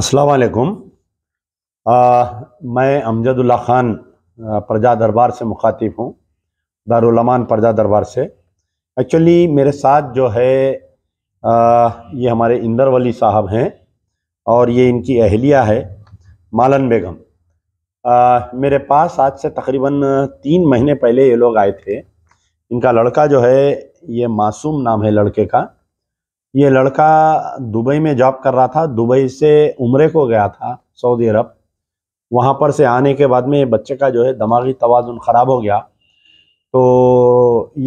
असलकुम मैं अमजदुल्ला ख़ान प्रजा दरबार से मुखातिब हूँ दारुलमान प्रजा दरबार से एक्चुअली मेरे साथ जो है आ, ये हमारे इंदर वली साहब हैं और ये इनकी अहलिया है मालन बेगम आ, मेरे पास आज से तकरीबन तीन महीने पहले ये लोग आए थे इनका लड़का जो है ये मासूम नाम है लड़के का ये लड़का दुबई में जॉब कर रहा था दुबई से उम्र को गया था सऊदी अरब वहाँ पर से आने के बाद में बच्चे का जो है दिमागी तोज़ुन ख़राब हो गया तो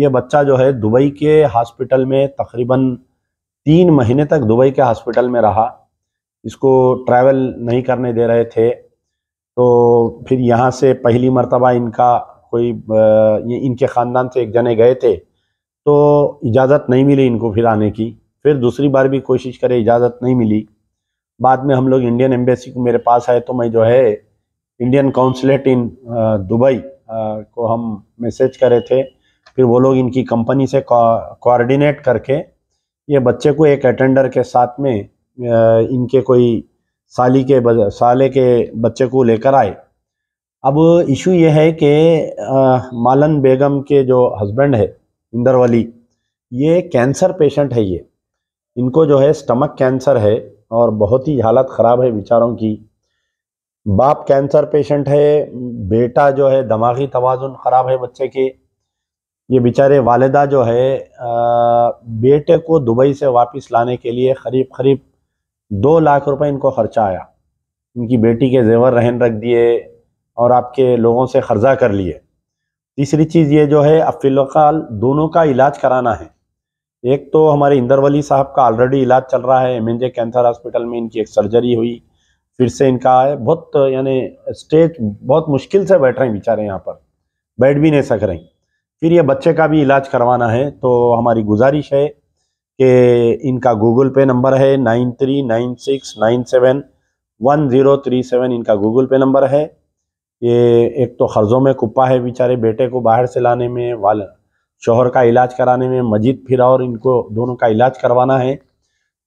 ये बच्चा जो है दुबई के हॉस्पिटल में तकरीबन तीन महीने तक दुबई के हॉस्पिटल में रहा इसको ट्रैवल नहीं करने दे रहे थे तो फिर यहाँ से पहली मरतबा इनका कोई ये इनके ख़ानदान से एक जने गए थे तो इजाज़त नहीं मिली इनको फिर आने की फिर दूसरी बार भी कोशिश करे इजाज़त नहीं मिली बाद में हम लोग इंडियन एम्बेसी को मेरे पास आए तो मैं जो है इंडियन काउंसलेट इन दुबई को हम मैसेज करे थे फिर वो लोग इनकी कंपनी से कोऑर्डिनेट करके ये बच्चे को एक अटेंडर के साथ में इनके कोई साली के साले के बच्चे को लेकर आए अब इशू ये है कि मालन बेगम के जो हस्बैंड है इंदर वली ये कैंसर पेशेंट है ये इनको जो है स्टमक कैंसर है और बहुत ही हालत ख़राब है बेचारों की बाप कैंसर पेशेंट है बेटा जो है दिमागी तोज़ुन ख़राब है बच्चे के ये बेचारे वालदा जो है आ, बेटे को दुबई से वापस लाने के लिए करीब करीब दो लाख रुपए इनको खर्चा आया इनकी बेटी के जेवर रहन रख दिए और आपके लोगों से कर्जा कर लिए तीसरी चीज़ ये जो है अफिलकाल दोनों का इलाज कराना है एक तो हमारे इंदरवली साहब का ऑलरेडी इलाज चल रहा है एम कैंसर हॉस्पिटल में इनकी एक सर्जरी हुई फिर से इनका है बहुत यानी स्टेज बहुत मुश्किल से बैठ रहे हैं बेचारे यहाँ पर बैठ भी नहीं सक रहे फिर ये बच्चे का भी इलाज करवाना है तो हमारी गुजारिश है कि इनका गूगल पे नंबर है nine three nine six nine seven one zero three seven इनका गूगल पे नंबर है ये एक तो कर्ज़ों में कुप्पा है बेचारे बेटे को बाहर से लाने में वाल शोहर का इलाज कराने में मजीद फिर और इनको दोनों का इलाज करवाना है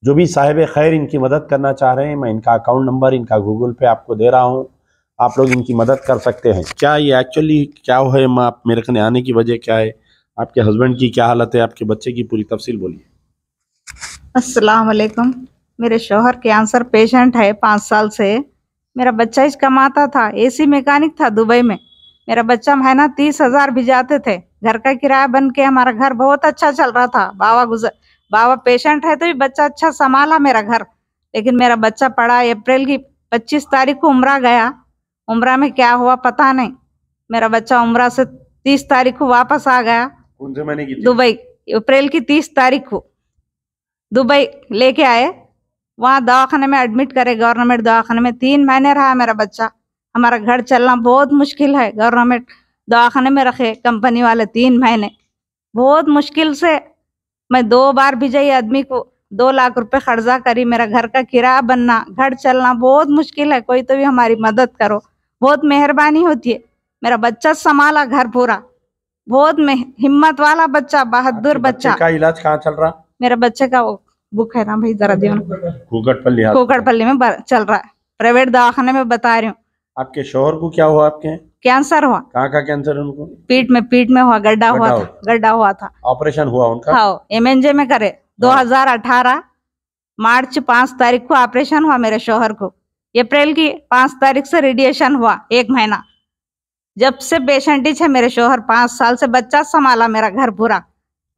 जो भी साहिब खैर इनकी मदद करना चाह रहे हैं मैं इनका अकाउंट नंबर इनका गूगल पे आपको दे रहा हूँ आप लोग इनकी मदद कर सकते हैं क्या ये एक्चुअली क्या है माँ आप मेरे खाने आने की वजह क्या है आपके हस्बैंड की क्या हालत है आपके बच्चे की पूरी तफसील बोलिए असलकम मेरे शोहर कैंसर पेशेंट है पाँच साल से मेरा बच्चा इस कमाता था एसी मैकेनिक था दुबई में मेरा बच्चा महीना तीस हज़ार भी जाते थे घर का किराया बन के हमारा घर बहुत अच्छा चल रहा था बाबा गुजर बाबा पेशेंट है तो भी बच्चा अच्छा संभाला मेरा घर लेकिन मेरा बच्चा पढ़ा अप्रैल की पच्चीस तारीख को उमरा गया उमरा में क्या हुआ पता नहीं मेरा बच्चा उमरा से तीस तारीख को वापस आ गया दुबई अप्रैल की तीस तारीख को दुबई लेके आए वहाँ दवाखाने में एडमिट करे गवर्नमेंट दवाखाने में तीन महीने रहा मेरा बच्चा हमारा घर चलना बहुत मुश्किल है गवर्नमेंट दवाखाने में रखे कंपनी वाले तीन महीने बहुत मुश्किल से मैं दो बार भिजाई आदमी को दो लाख रुपए कर्जा करी मेरा घर का किराया बनना घर चलना बहुत मुश्किल है कोई तो भी हमारी मदद करो बहुत मेहरबानी होती है मेरा बच्चा संभाला घर पूरा बहुत में हिम्मत वाला बच्चा बहादुर बच्चा का इलाज कहाँ चल रहा मेरा बच्चे का वो बुक है ना भाई जरा दियो कोकटपल्ली कोकटपल्ली में चल रहा है प्राइवेट दवाखाने में बता रही हूँ आपके शोहर को क्या हुआ आपके कैंसर हुआ कहाँ का कैंसर उनको पीट में पीट में हुआ गड्ढा हुआ था गड्ढा हुआ था ऑपरेशन हुआ उनका हाँ एमएनजे में करे 2018 हाँ। मार्च पांच तारीख को ऑपरेशन हुआ मेरे शोहर को अप्रैल की पांच तारीख से रेडिएशन हुआ एक महीना जब से पेशेंटिज है मेरे शोहर पांच साल से बच्चा संभाला मेरा घर पूरा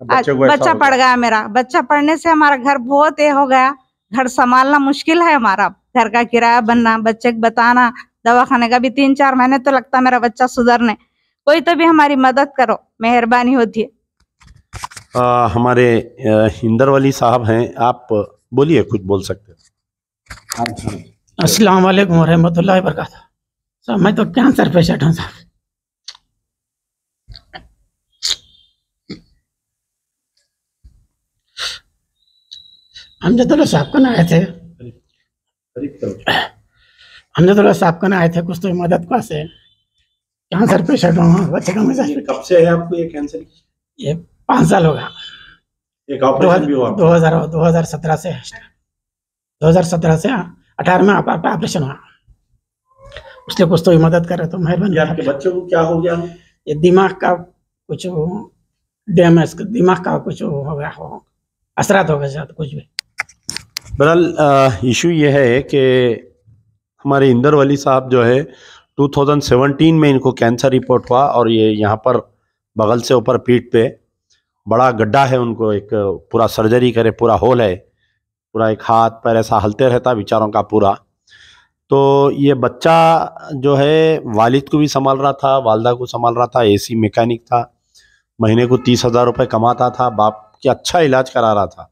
बच्चा पड़ गया मेरा बच्चा पढ़ने से हमारा घर बहुत ये हो गया घर संभालना मुश्किल है हमारा घर का किराया बनना बच्चे को बताना दवा खाने का भी तीन चार महीने तो लगता है मेरा बच्चा सुधरने कोई तो भी हमारी मदद करो मेहरबानी होती है आ, हमारे हिंदर वाली साहब हैं आप बोलिए कुछ बोल सकते हैं अस्सलाम वालेकुम सर मैं तो कैंसर पेशेंट हूँ सर हम जतलो साहब को ना आए थे अहमदुल्ला साहब का ना आए थे कुछ तो मदद पास है कैंसर पेशेंट हूँ कब से है आपको ये कैंसर ये पाँच साल होगा एक ऑपरेशन भी हुआ दो हजार दो हजार सत्रह से दो हजार सत्रह से अठारह में ऑपरेशन हुआ उसने कुछ तो मदद कर रहे तो मेहरबानी आपके बच्चों को क्या हो गया ये दिमाग का कुछ डैमेज दिमाग का कुछ हो गया हो असरात हो गया कुछ भी बहरहाल इशू ये है कि हमारे इंदर वली साहब जो है 2017 में इनको कैंसर रिपोर्ट हुआ और ये यहाँ पर बगल से ऊपर पीठ पे बड़ा गड्ढा है उनको एक पूरा सर्जरी करे पूरा होल है पूरा एक हाथ पैर ऐसा हलते रहता विचारों का पूरा तो ये बच्चा जो है वालिद को भी संभाल रहा था वालदा को संभाल रहा था एसी मैकेनिक था महीने को तीस हज़ार रुपये कमाता था बाप के अच्छा इलाज करा रहा था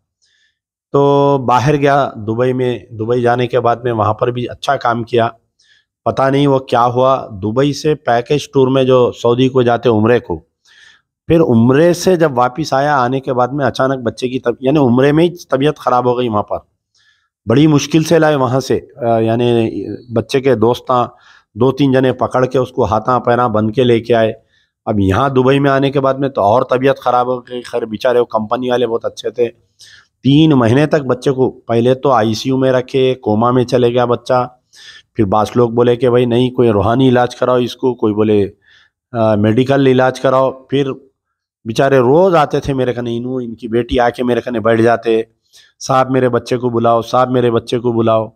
तो बाहर गया दुबई में दुबई जाने के बाद में वहाँ पर भी अच्छा काम किया पता नहीं वो क्या हुआ दुबई से पैकेज टूर में जो सऊदी को जाते उम्र को फिर उम्र से जब वापस आया आने के बाद में अचानक बच्चे की तब यानी उम्र में ही तबीयत ख़राब हो गई वहाँ पर बड़ी मुश्किल से लाए वहाँ से यानी बच्चे के दोस्तां दो तीन जने पकड़ के उसको हाथा पैरा बन के लेके आए अब यहाँ दुबई में आने के बाद में तो और तबीयत ख़राब हो गई खैर बेचारे वो कंपनी वाले बहुत अच्छे थे तीन महीने तक बच्चे को पहले तो आईसीयू में रखे कोमा में चले गया बच्चा फिर बास लोग बोले कि भाई नहीं कोई रूहानी इलाज कराओ इसको कोई बोले आ, मेडिकल इलाज कराओ फिर बेचारे रोज़ आते थे मेरे कने इनू इनकी बेटी आके मेरे कने बैठ जाते साहब मेरे बच्चे को बुलाओ साहब मेरे बच्चे को बुलाओ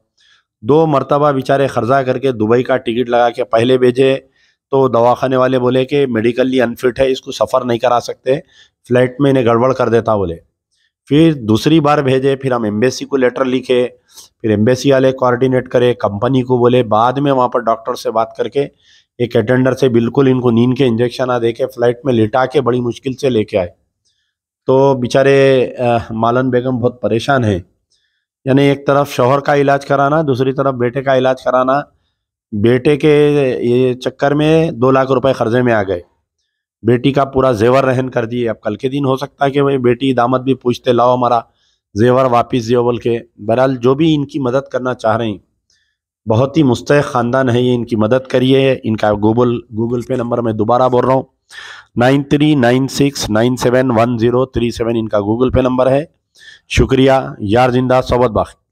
दो मरतबा बेचारे खर्जा करके दुबई का टिकट लगा के पहले भेजे तो दवाखाने वाले बोले कि मेडिकली अनफिट है इसको सफ़र नहीं करा सकते फ्लैट में इन्हें गड़बड़ कर देता बोले फिर दूसरी बार भेजे फिर हम एम्बेसी को लेटर लिखे फिर एम्बेसी वाले कोऑर्डिनेट करे कंपनी को बोले बाद में वहाँ पर डॉक्टर से बात करके एक अटेंडर से बिल्कुल इनको नींद के इंजेक्शन आ दे के फ्लाइट में लिटा के बड़ी मुश्किल से लेके आए तो बेचारे मालन बेगम बहुत परेशान है यानी एक तरफ शोहर का इलाज कराना दूसरी तरफ बेटे का इलाज कराना बेटे के ये चक्कर में दो लाख रुपए खर्चे में आ गए बेटी का पूरा जेवर रहन कर दिए अब कल के दिन हो सकता है कि भाई बेटी दामद भी पूछते लाओ हमारा जेवर वापिस जियो बोल के बहरहाल जो भी इनकी मदद करना चाह रहे हैं बहुत ही मुस्तक ख़ानदान है ये इनकी मदद करिए इनका गूगल गूगल पे नंबर मैं दोबारा बोल रहा हूँ nine three nine six nine seven one zero three seven इनका गूगल पे नंबर है शुक्रिया यार जिंदा सोबत बाकी